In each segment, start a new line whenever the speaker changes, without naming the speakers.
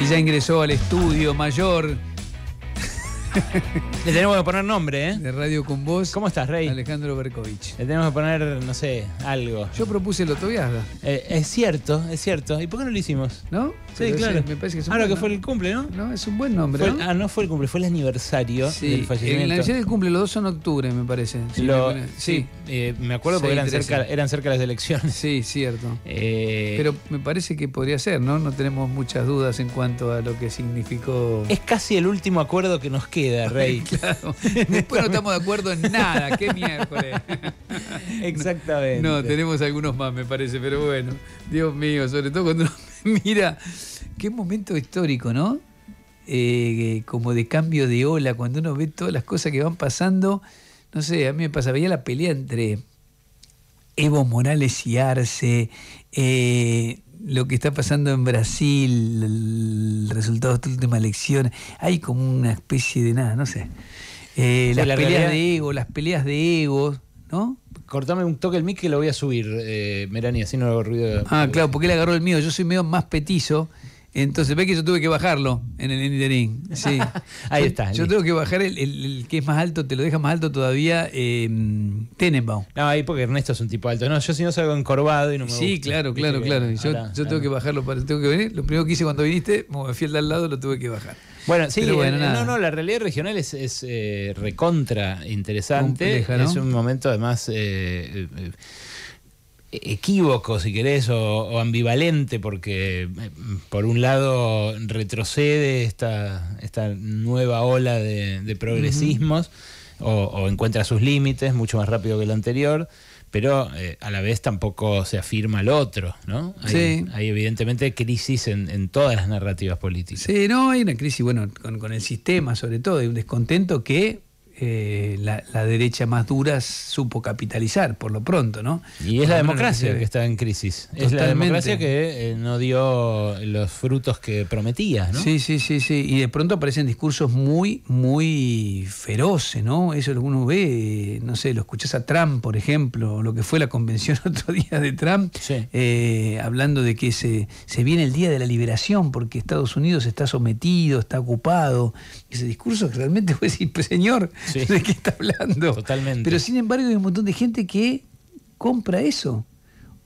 y ya ingresó al estudio mayor Le tenemos que poner nombre, ¿eh? De Radio con Voz. ¿Cómo estás, Rey? Alejandro Berkovich. Le tenemos que poner, no sé,
algo. Yo propuse el Otoviaga. Eh, es cierto, es cierto. ¿Y por qué no lo hicimos? ¿No? Sí, claro. me parece que es un ah, que fue el
cumple, ¿no? No, es un buen nombre. ¿no? Ah, no fue el cumple, fue el aniversario sí, del fallecimiento. El aniversario del cumple, los dos son octubre, me parece. sí, eh, me acuerdo porque eran cerca, eran las elecciones. Sí, cierto. Eh, Pero me parece que podría ser, ¿no? No tenemos muchas dudas en cuanto a lo que significó. Es casi el último acuerdo que nos queda Rey. claro. Después no estamos de acuerdo en nada. ¡Qué miércoles! Exactamente. No, tenemos algunos más, me parece, pero bueno. Dios mío, sobre todo cuando uno mira. Qué momento histórico, ¿no? Eh, como de cambio de ola, cuando uno ve todas las cosas que van pasando. No sé, a mí me pasa, veía la pelea entre Evo Morales y Arce, eh, lo que está pasando en Brasil, el resultado de esta última elección, hay como una especie de nada, no sé. Eh, las peleas de
ego, las peleas de egos, ¿no? Cortame un toque el mic que lo voy a
subir, eh,
Merani, así no hago ruido.
Ah, claro, porque él agarró el mío. Yo soy medio más petizo entonces, ve que yo tuve que bajarlo en el interín. Sí. Ahí está. Yo, tengo que bajar el, que es más alto, te lo deja más alto todavía, eh, Tenenbaum. No, ahí porque Ernesto es un tipo alto. No, yo si no salgo encorvado y no me Sí, claro, claro, claro. Yo, tengo que bajarlo, para, tengo que venir. Lo primero que hice cuando viniste, me fui al de al lado, lo tuve que bajar. Bueno, sí, bueno, eh, no, no,
la realidad regional es, eh, recontra interesante. Es un momento además... Eh, eh equívoco, si querés, o, ambivalente, porque eh, por un lado retrocede esta, esta nueva ola de, progresismos o, encuentra sus límites mucho más rápido que el anterior, pero eh, a la vez tampoco se afirma el otro, ¿no? Hay, evidentemente crisis en, todas las
narrativas políticas. Sí, no, hay una crisis, bueno, con, con el sistema sobre todo, hay un descontento que eh, la, derecha más dura supo capitalizar, por lo pronto, ¿no? Y es la democracia que está en crisis. Es la democracia
que eh, no dio los frutos que prometía, Sí,
sí, sí, sí. Y de pronto aparecen discursos muy, muy feroces, ¿no? Eso lo uno ve, no sé, lo escuchás a Trump, por ejemplo, lo que fue la convención otro día de Trump, eh, hablando de que se, se viene el día de la liberación porque Estados Unidos está sometido, está ocupado. Ese discurso realmente fue decir, señor, de qué está hablando. Totalmente. Pero sin embargo hay un montón de gente que compra eso.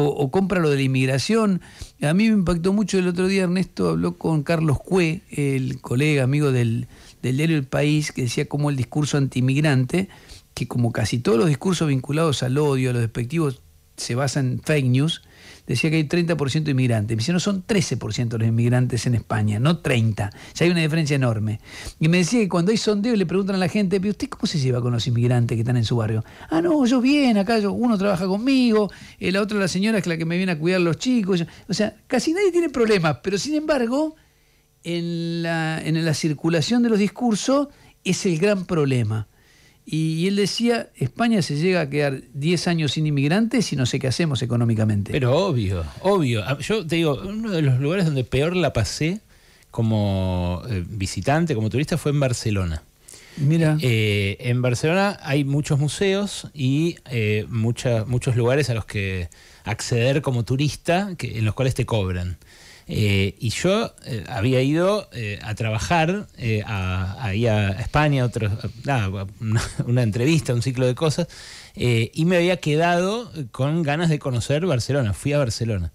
O, compra lo de la inmigración. A mí me impactó mucho el otro día, Ernesto habló con Carlos Cue, el colega, amigo del, del diario El País, que decía cómo el discurso antimigrante, que como casi todos los discursos vinculados al odio, a los despectivos, se basa en fake news, decía que hay 30% de inmigrantes. Me dice, no son 13% los inmigrantes en España, no 30. sea, hay una diferencia enorme. Y me decía que cuando hay sondeo le preguntan a la gente, usted cómo se lleva con los inmigrantes que están en su barrio? Ah, no, yo bien, acá yo, uno trabaja conmigo, eh, la otra la señora es la que me viene a cuidar los chicos. O sea, casi nadie tiene problemas, pero sin embargo, en la circulación de los discursos es el gran problema. Y, él decía, España se llega a quedar 10 años sin inmigrantes y no sé qué hacemos económicamente.
Pero obvio, obvio. Ah, yo te digo, uno de los lugares donde peor la pasé como eh, visitante, como turista, fue en Barcelona. Mira. Eh, en Barcelona hay muchos museos y eh, muchos lugares a los que acceder como turista, que, en los cuales te cobran. Eh, y yo eh, había ido eh, a trabajar a, ahí a España, ah, una, entrevista, un ciclo de cosas, y me había quedado con ganas de conocer Barcelona. Fui a Barcelona.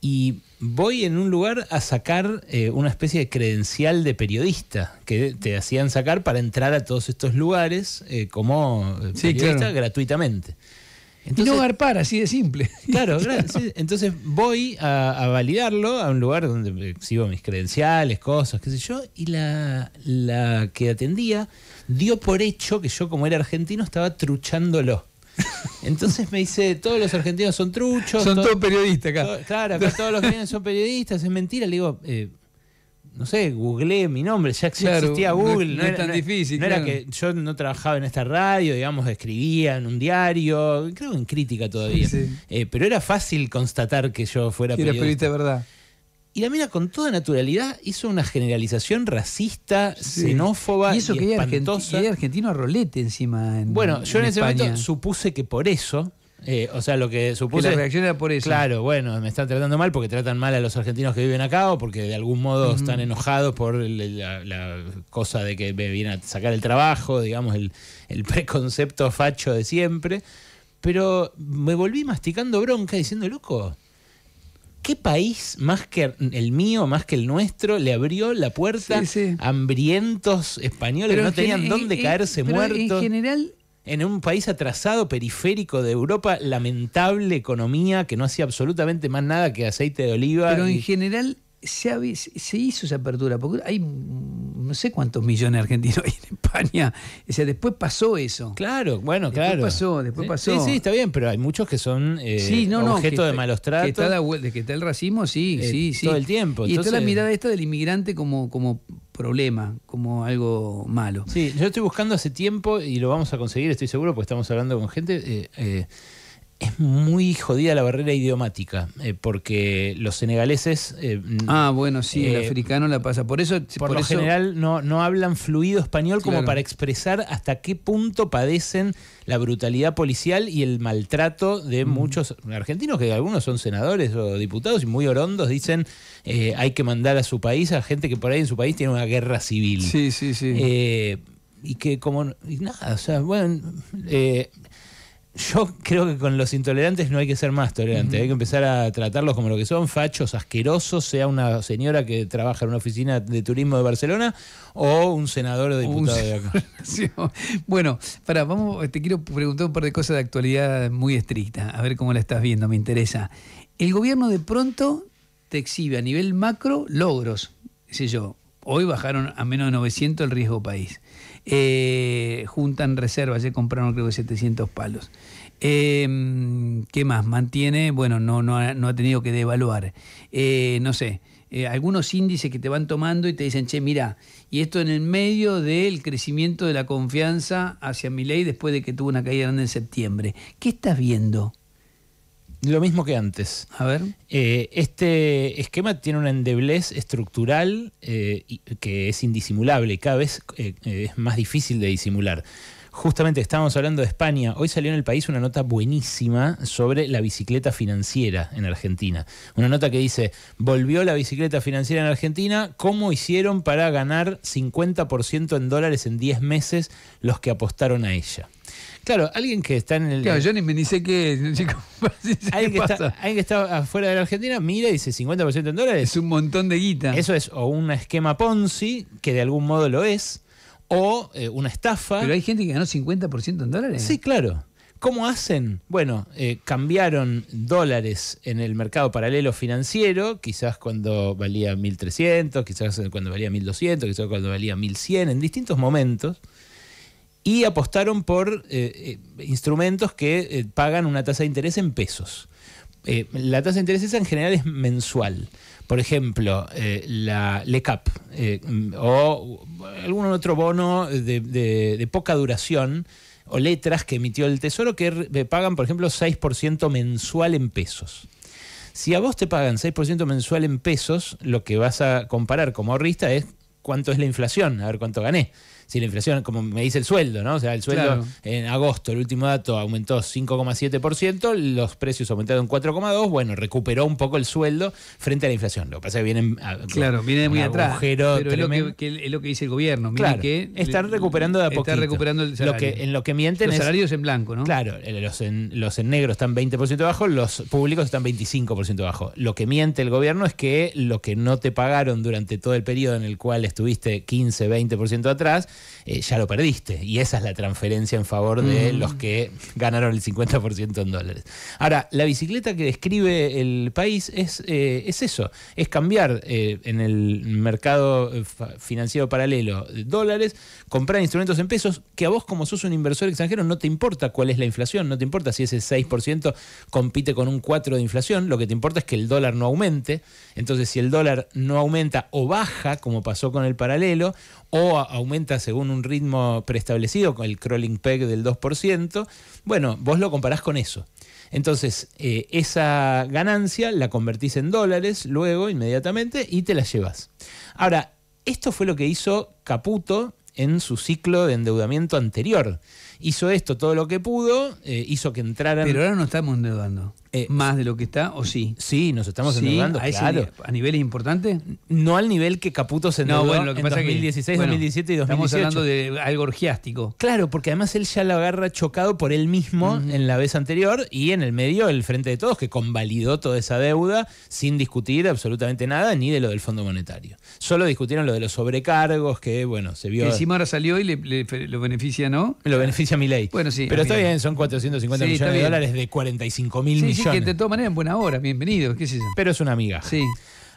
Y voy en un lugar a sacar una especie de credencial de periodista que te hacían sacar para entrar a todos estos lugares como periodista gratuitamente. Entonces, y no garpar, así de simple. Claro, entonces voy a, validarlo a un lugar donde eh, sigo mis credenciales, cosas, qué sé yo, y la, que atendía dio por hecho que yo, como era argentino, estaba truchándolo. Entonces me dice, todos los argentinos son truchos. Son todos periodistas acá. claro, todos los que vienen son periodistas, es mentira. Le digo, eh, no sé, googleé mi nombre, ya, existía Google. No, es tan difícil. No era que yo no trabajaba en esta radio, digamos, escribía en un diario, creo en crítica todavía. Eh, pero era fácil constatar que yo fuera periodista. periodista. verdad. Y la mira con toda naturalidad hizo una generalización racista, xenófoba y, eso y que
argentino a rolete encima en Bueno, yo en, ese momento supuse
que por eso eh, o sea, lo que supuse. Que la reacción por eso. Claro, bueno, me están tratando mal porque tratan mal a los argentinos que viven acá o porque de algún modo están enojados por la, cosa de que me viene a sacar el trabajo, digamos, el, preconcepto facho de siempre. Pero me volví masticando bronca diciendo, loco, ¿qué país más que el mío, más que el nuestro, le abrió la puerta a hambrientos españoles que no tenían dónde eh, caerse muertos? En general, en un país atrasado, periférico de Europa, lamentable economía que no hacía absolutamente más nada que aceite de oliva. Pero en
general se, hizo esa apertura, porque hay no sé cuántos millones de argentinos hay en España. O después pasó eso. Claro, bueno, claro. Después pasó, después pasó. Sí, sí, está bien, pero hay muchos que son
eh, objeto de malos tratos. Que
que está el racismo, sí, sí, eh, sí. Todo el tiempo. Y toda está la mirada esta del inmigrante como, como problema, como algo malo. Sí, yo estoy buscando hace
tiempo y lo vamos a conseguir, estoy seguro, porque estamos hablando con gente. Eh, eh, es muy jodida la barrera idiomática, eh, porque los senegaleses... Eh, ah, bueno, sí, el eh, africano la pasa. Por eso... Por, lo general no, no hablan fluido español como para expresar hasta qué punto padecen la brutalidad policial y el maltrato de mm. muchos argentinos, que algunos son senadores o diputados y muy orondos, dicen hay que mandar a su país a gente que por ahí en su país tiene una guerra civil. Sí, sí, sí y que como nada, o sea, bueno, eh, yo creo que con los intolerantes no hay que ser más tolerante, hay que empezar a tratarlos como lo que son, fachos, asquerosos, sea una señora que
trabaja en una oficina de turismo de Barcelona o un senador o diputado de acá. Bueno, para, vamos, te quiero preguntar un par de cosas de actualidad muy estricta, a ver cómo la estás viendo, me interesa. El gobierno de pronto te exhibe a nivel macro logros, sé yo. Hoy bajaron a menos de 900 el riesgo país eh, juntan reservas, ya compraron creo que 700 palos. Em, ¿Qué más? Mantiene, bueno, no, no, ha, no ha tenido que devaluar. Eh, no sé, eh, algunos índices que te van tomando y te dicen, che, mira, y esto en el medio del crecimiento de la confianza hacia mi ley después de que tuvo una caída grande en septiembre. ¿Qué estás viendo?
Lo mismo que antes. A ver. Eh, este esquema tiene una endeblez estructural eh, que es indisimulable y cada vez eh, es más difícil de disimular. Justamente estábamos hablando de España. Hoy salió en el país una nota buenísima sobre la bicicleta financiera en Argentina. Una nota que dice, volvió la bicicleta financiera en Argentina, ¿cómo hicieron para ganar 50% en dólares en 10 meses los que apostaron a ella? Claro, alguien que está en el. Claro, yo ni, me sé qué alguien, que está, alguien, que está, afuera de la Argentina mira y dice 50% en dólares. Es un montón de guita. Eso es o un esquema Ponzi, que de algún modo lo es, o eh, una estafa. Pero hay
gente que ganó 50% en dólares. Sí, claro. ¿Cómo hacen?
Bueno, eh, cambiaron dólares en el mercado paralelo financiero, quizás cuando valía 1.300, quizás cuando valía 1.200, quizás cuando valía 1.100, en distintos momentos, y apostaron por eh, instrumentos que pagan una tasa de interés en pesos. la tasa de interés esa en general es mensual por ejemplo, eh, la LECAP eh, o algún otro bono de, de poca duración o letras que emitió el Tesoro que pagan, por ejemplo, 6% mensual en pesos. Si a vos te pagan 6% mensual en pesos, lo que vas a comparar como ahorrista es cuánto es la inflación, a ver cuánto gané si la inflación, como me dice el sueldo, ¿no? O sea, el sueldo en agosto, el último dato, aumentó 5,7%, los precios aumentaron 4,2%, bueno, recuperó un poco el sueldo frente a la inflación. Lo que pasa es que vienen... Ah, claro, viene muy atrás. Pero es lo
que, es lo que, dice el gobierno. Claro, que están recuperando de a poquito. Están recuperando el salario. Lo que, en
lo que mienten los salarios en blanco, ¿no? Claro, eh, los en, los en negro están 20% bajo. los públicos están 25% bajo. Lo que miente el gobierno es que lo que no te pagaron durante todo el periodo en el cual estuviste 15, 20% atrás, eh, ya lo perdiste. Y esa es la transferencia en favor de mm. los que ganaron el 50% en dólares. Ahora, la bicicleta que describe el país es, eh, es eso, es cambiar eh, en el mercado financiero paralelo dólares, comprar instrumentos en pesos, que a vos como sos un inversor extranjero no te importa cuál es la inflación, no te importa si ese 6% compite con un 4% de inflación, lo que te importa es que el dólar no aumente. Entonces, si el dólar no aumenta o baja, como pasó con el paralelo, o aumenta según un ritmo preestablecido, con el crawling peg del 2%, bueno, vos lo comparás con eso. Entonces, eh, esa ganancia la convertís en dólares luego, inmediatamente, y te la llevas. Ahora, esto fue lo que hizo Caputo en su ciclo de endeudamiento anterior. Hizo esto todo lo que pudo, eh, hizo que entraran... Pero ahora
no estamos endeudando. Eh, ¿Más de lo que está o sí? Sí, nos estamos sí, endeudando, a Nivel, ¿A niveles importantes? No al nivel que Caputo se endeudó en 2016, 2017 y 2018. Estamos hablando de algo orgiástico.
Claro, porque además él ya lo agarra chocado por él mismo en la vez anterior y en el medio el Frente de Todos que convalidó toda esa deuda sin discutir absolutamente nada ni de lo del Fondo Monetario. Solo discutieron lo de los sobrecargos que, bueno, se vio... Que encima
salió y lo beneficia, ¿no? Lo beneficia mi ley. Bueno, sí. Pero está bien, son 450 millones de dólares de 45 mil millones sí, que de todas maneras en buena hora, bienvenido, Pero es una amiga. Sí.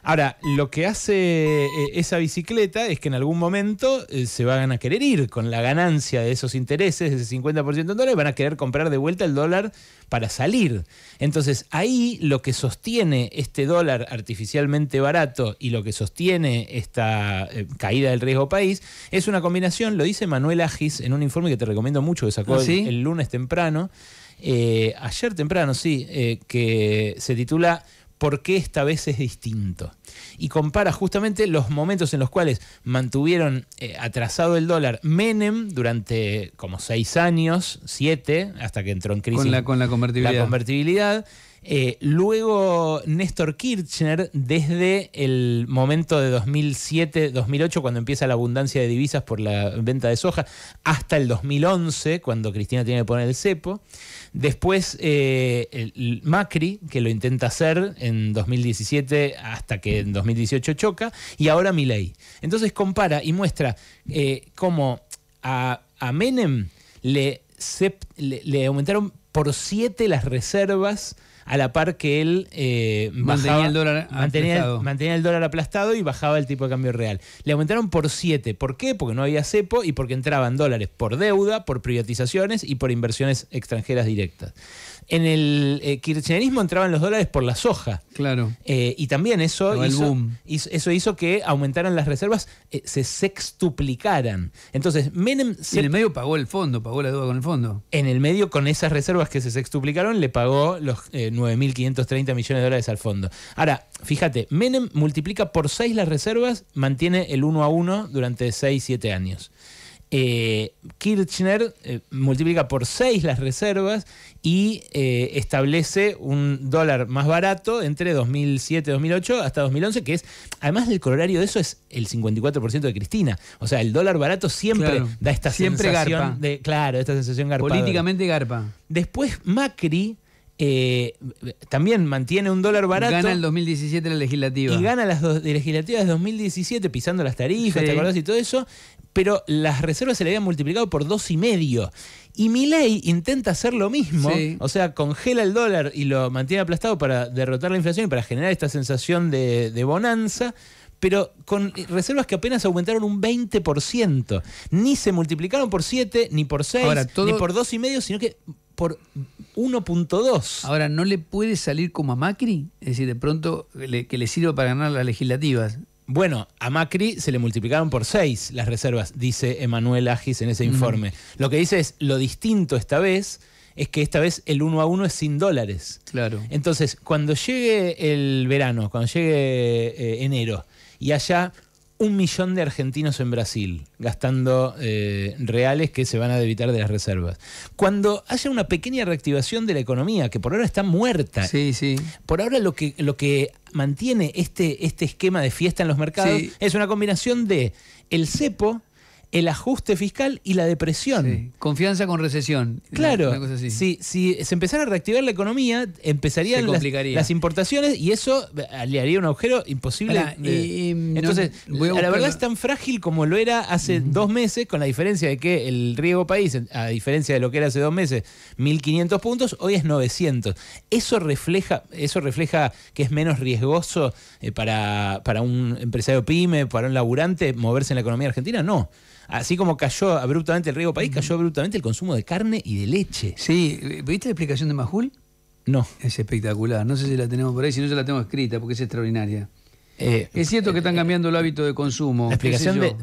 Ahora, lo que hace
eh, esa bicicleta es que en algún momento eh, se van a querer ir con la ganancia de esos intereses, de ese 50% en dólares, van a querer comprar de vuelta el dólar para salir. Entonces, ahí lo que sostiene este dólar artificialmente barato y lo que sostiene esta eh, caída del riesgo país es una combinación, lo dice Manuel Agis en un informe que te recomiendo mucho, que sacó ¿Ah, el lunes temprano eh, ayer temprano, sí, eh, que se titula ¿Por qué esta vez es distinto? Y compara justamente los momentos en los cuales mantuvieron eh, atrasado el dólar Menem durante como seis años, siete, hasta que entró en crisis. Con la, con La convertibilidad eh, luego Néstor Kirchner, desde el momento de 2007-2008, cuando empieza la abundancia de divisas por la venta de soja, hasta el 2011, cuando Cristina tiene que poner el cepo. Después eh, Macri, que lo intenta hacer en 2017 hasta que en 2018 choca, y ahora Milei. Entonces compara y muestra eh, cómo a, Menem le, aumentaron por siete las reservas a la par que él eh, mantenía, el dólar mantenía, el dólar aplastado y bajaba el tipo de cambio real. Le aumentaron por 7. ¿Por qué? Porque no había cepo y porque entraban dólares por deuda, por privatizaciones y por inversiones extranjeras directas en el eh, kirchnerismo entraban los dólares por la soja. Claro. Eh, y también eso hizo, que aumentaran las reservas, eh, se sextuplicaran. Entonces, Menem... en el medio pagó el fondo, pagó la deuda con el fondo. En el medio, con esas reservas que se sextuplicaron, le pagó los 9.530 millones de dólares al fondo. Ahora, fíjate, Menem multiplica por seis las reservas, mantiene el 1 a 1 durante 6, 7 años. Eh, Kirchner eh, multiplica por 6 las reservas y eh, establece un dólar más barato entre 2007, 2008 hasta 2011, que es, además del corolario de eso es el 54% de Cristina. O sea, el dólar barato siempre da esta siempre sensación de, claro, esta sensación garpa. Políticamente garpa. Después Macri eh, también mantiene un dólar barato. Gana el 2017 la legislativa. Y gana las dos, legislativas de 2017 pisando las tarifas, ¿te acordás? Y todo eso. Pero las reservas se le habían multiplicado por dos y medio. Y ley intenta hacer lo mismo, o sea, congela el dólar y lo mantiene aplastado para derrotar la inflación y para generar esta sensación de, bonanza pero con reservas que apenas aumentaron un 20%. Ni se multiplicaron por siete, ni por 6, ni por
dos y medio, sino que por 1.2. Ahora, ¿no le puede salir como a Macri? Es decir, de pronto que le sirva para ganar las legislativas. Bueno,
a Macri se le multiplicaron por 6 las reservas, dice Emanuel Agis en ese informe. Lo que dice es, lo distinto esta vez es que esta vez el 1 a 1 es sin dólares. Claro. Entonces, cuando llegue el verano, cuando llegue eh, enero, y haya un millón de argentinos en Brasil gastando eh, reales que se van a debitar de las reservas. Cuando haya una pequeña reactivación de la economía, que por ahora está muerta, por ahora lo que, lo que mantiene este, este esquema de fiesta en los mercados es una combinación de el cepo, el ajuste fiscal y la depresión. Confianza con recesión. Claro. Si, si, se empezara a reactivar la economía, empezarían las, importaciones y eso eh, le haría un agujero imposible. entonces, la verdad es tan frágil como lo era hace dos meses, con la diferencia de que el riego país, a diferencia de lo que era hace dos meses, 1.500 puntos, hoy es 900. Eso refleja, eso refleja que es menos riesgoso eh, para, para un empresario pyme, para un laburante, moverse en la economía argentina. No así como cayó abruptamente el riego país, cayó abruptamente
el consumo de carne y de leche. Sí, ¿viste la explicación de Majul? No. Es espectacular. No sé si la tenemos por ahí, si no, yo la tengo escrita porque es extraordinaria. Eh, es cierto que están cambiando el hábito de consumo. explicación de,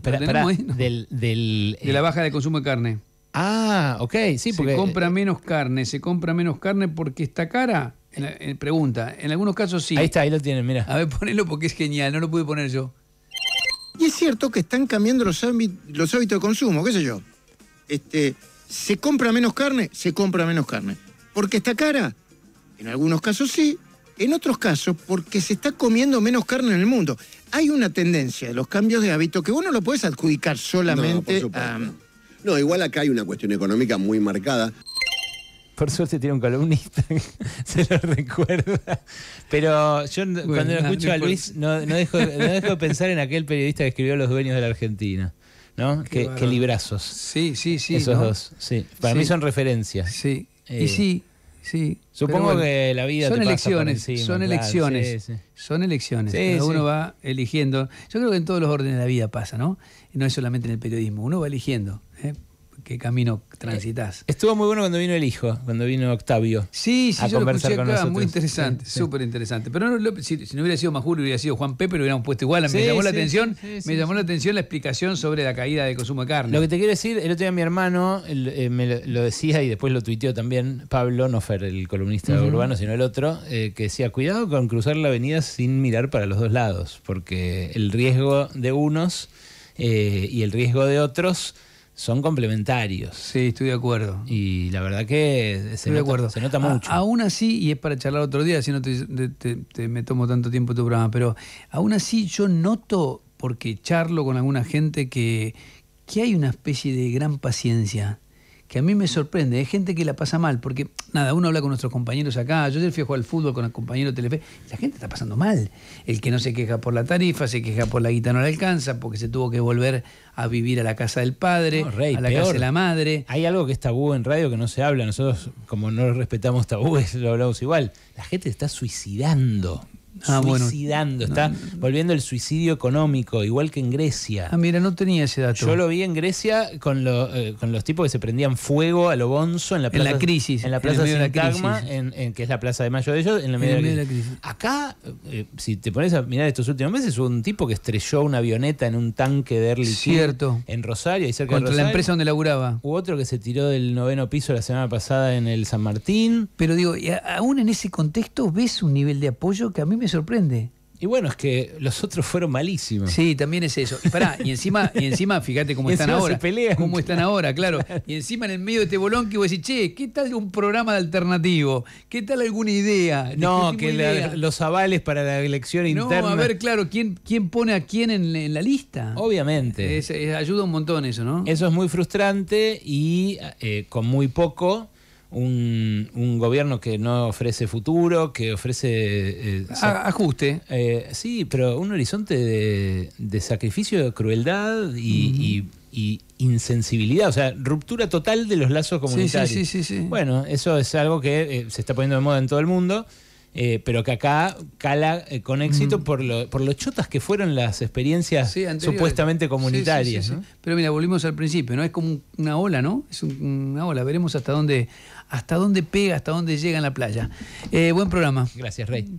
¿La eh, baja de consumo de carne. Ah, ok, sí, porque. Se eh, compra menos carne, se compra menos carne porque está cara. pregunta, en algunos casos sí. Ahí está, ahí lo tienen, mira. A ver, ponelo porque es genial, no lo pude poner yo. Y es cierto que están cambiando los, hábitos de consumo, qué sé yo. Este, ¿Se compra menos carne? Se compra menos carne. ¿Porque está cara? En algunos casos sí, en otros casos porque se está comiendo menos carne en el mundo. Hay una tendencia de los cambios de hábito que vos no lo puedes adjudicar solamente
a... No, igual acá hay una cuestión económica muy marcada. Por suerte tiene un columnista se lo recuerda. Pero yo cuando lo escucho a Luis no, dejo, de pensar en aquel periodista que escribió Los dueños de la Argentina. ¿No? Qué, librazos. Sí, sí, sí. Esos dos. Sí.
Para mí son referencias. Sí. y eh, sí, sí. Supongo que la vida son elecciones, pasa son elecciones, son elecciones. uno va eligiendo. Yo creo que en todos los órdenes de la vida pasa, ¿no? no es solamente en el periodismo. Uno va eligiendo. ¿eh? qué camino eh, transitas.
Estuvo muy bueno cuando vino el hijo, cuando vino Octavio. Sí, sí, a conversar lo escuché muy interesante, súper
interesante. Pero si, no hubiera sido Majuro, hubiera sido Juan Pepe, pero hubiéramos puesto igual. me llamó la atención, me llamó la atención la explicación sobre la caída de consumo de carne. Lo que te
quiero decir, el otro día mi hermano eh, me lo, decía y después lo tuiteó también Pablo Nofer, el columnista urbano, sino el otro, eh, que decía, cuidado con cruzar la avenida sin mirar para los dos lados, porque el riesgo de unos y el riesgo de otros son complementarios. Sí,
estoy de acuerdo. Y la verdad que se, nota, acuerdo. se nota mucho. aún así, y es para charlar otro día, si no te, me tomo tanto tiempo tu programa, pero aún así yo noto, porque charlo con alguna gente, que, que hay una especie de gran paciencia que a mí me sorprende. Hay gente que la pasa mal, porque nada, uno habla con nuestros compañeros acá. Yo ayer fui a jugar al fútbol con el compañero de Telefe. La gente está pasando mal. El que no se queja por la tarifa, se queja por la guita no la alcanza, porque se tuvo que volver a vivir a la casa del padre, a la casa de la madre. Hay
algo que es tabú en radio que no se habla. Nosotros, como no respetamos tabúes, lo hablamos igual. La gente
está suicidando ah, suicidando,
está volviendo el suicidio económico, igual que en Grecia. Ah,
mira, no tenía ese dato. Yo lo
vi en Grecia con, eh, con los tipos que se prendían fuego a lo bonzo en la plaza. En la crisis. En la plaza de la en, que es la plaza de Mayo de ellos, en la medio, de, la
crisis. Acá,
eh, si te pones a mirar estos últimos meses, hubo un tipo que estrelló una avioneta en un tanque de Erlich en Rosario, y cerca de la empresa
donde laburaba. Hubo otro que se
tiró del noveno piso la semana pasada en el San Martín. Pero digo, aún en ese contexto
ves un nivel de apoyo que a mí me sorprende. Y bueno, es que los otros fueron malísimos. Sí, también es eso. Y pará, y encima, y encima fíjate cómo están ahora. peleas. cómo están ahora, claro. Y encima en el medio de este bolón que vos decís, che, ¿qué tal un programa de alternativo? ¿Qué tal alguna idea? No, que los avales para la elección interna. No, a ver, claro, ¿quién, quién pone a quién en, la lista? Obviamente. ayuda un montón eso, ¿no? Eso es muy frustrante y
eh, con muy poco un, un, gobierno que no ofrece futuro, que ofrece... Eh, ajuste. Eh, sí, pero un horizonte de, sacrificio, de crueldad y, insensibilidad, o sea, ruptura total de los lazos comunitarios. Bueno, eso es algo que eh, se está poniendo de moda en todo el mundo. Eh, pero que acá cala eh, con éxito mm. por, lo, chotas que fueron las experiencias
supuestamente comunitarias. Pero mira, volvimos al principio, ¿no? Es como una ola, ¿no? Es una ola, veremos hasta dónde, hasta dónde pega, hasta dónde llega en la playa. Eh, buen programa.
Gracias, Rey.